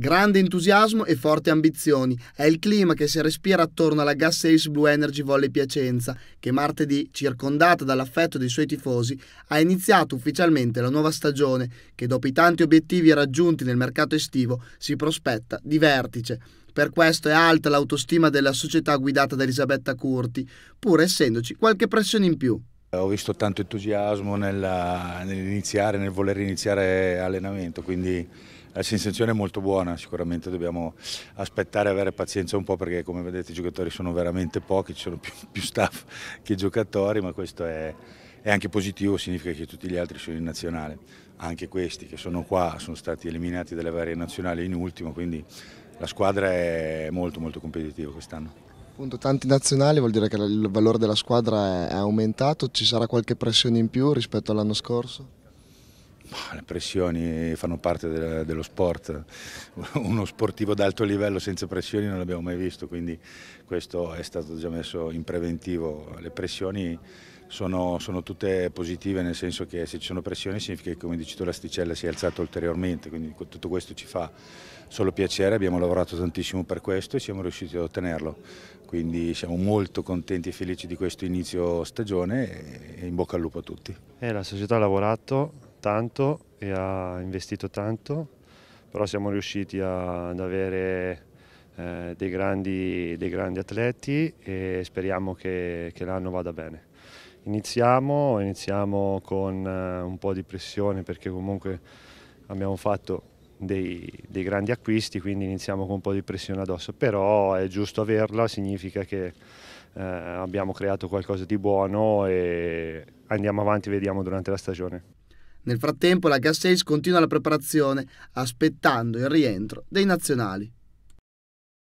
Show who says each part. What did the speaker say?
Speaker 1: Grande entusiasmo e forti ambizioni è il clima che si respira attorno alla Gas Ace Blue Energy Volley Piacenza, che martedì, circondata dall'affetto dei suoi tifosi, ha iniziato ufficialmente la nuova stagione che dopo i tanti obiettivi raggiunti nel mercato estivo si prospetta di vertice. Per questo è alta l'autostima della società guidata da Elisabetta
Speaker 2: Curti, pur essendoci qualche pressione in più. Ho visto tanto entusiasmo nell'iniziare, nel voler iniziare allenamento, quindi la sensazione è molto buona, sicuramente dobbiamo aspettare e avere pazienza un po' perché come vedete i giocatori sono veramente pochi, ci sono più, più staff che giocatori, ma questo è, è anche positivo, significa che tutti gli altri sono in nazionale, anche questi che sono qua sono stati eliminati dalle varie nazionali in ultimo, quindi la squadra è molto molto competitiva quest'anno.
Speaker 1: tanti nazionali vuol dire che il valore della squadra è aumentato, ci sarà qualche pressione in più rispetto all'anno scorso?
Speaker 2: Le pressioni fanno parte dello sport, uno sportivo d'alto livello senza pressioni non l'abbiamo mai visto, quindi questo è stato già messo in preventivo. Le pressioni sono, sono, tutte positive nel senso che se ci sono pressioni significa che come dici tu l'asticella si è alzata ulteriormente, quindi tutto questo ci fa solo piacere, abbiamo lavorato tantissimo per questo e siamo riusciti ad ottenerlo, quindi siamo molto contenti e felici di questo inizio stagione e in bocca al lupo a tutti.
Speaker 3: Eh, la società ha lavorato, tanto e ha investito tanto, però siamo riusciti a, ad avere eh, dei, grandi, dei, grandi, atleti e speriamo che, che l'anno vada bene. Iniziamo, iniziamo con eh, un po' di pressione perché comunque abbiamo fatto dei, dei, grandi acquisti, quindi iniziamo con un po' di pressione addosso, però è giusto averla, significa che eh, abbiamo creato qualcosa di buono e andiamo avanti, vediamo durante la
Speaker 1: stagione. Nel frattempo la Gas Age continua la preparazione aspettando il rientro dei nazionali.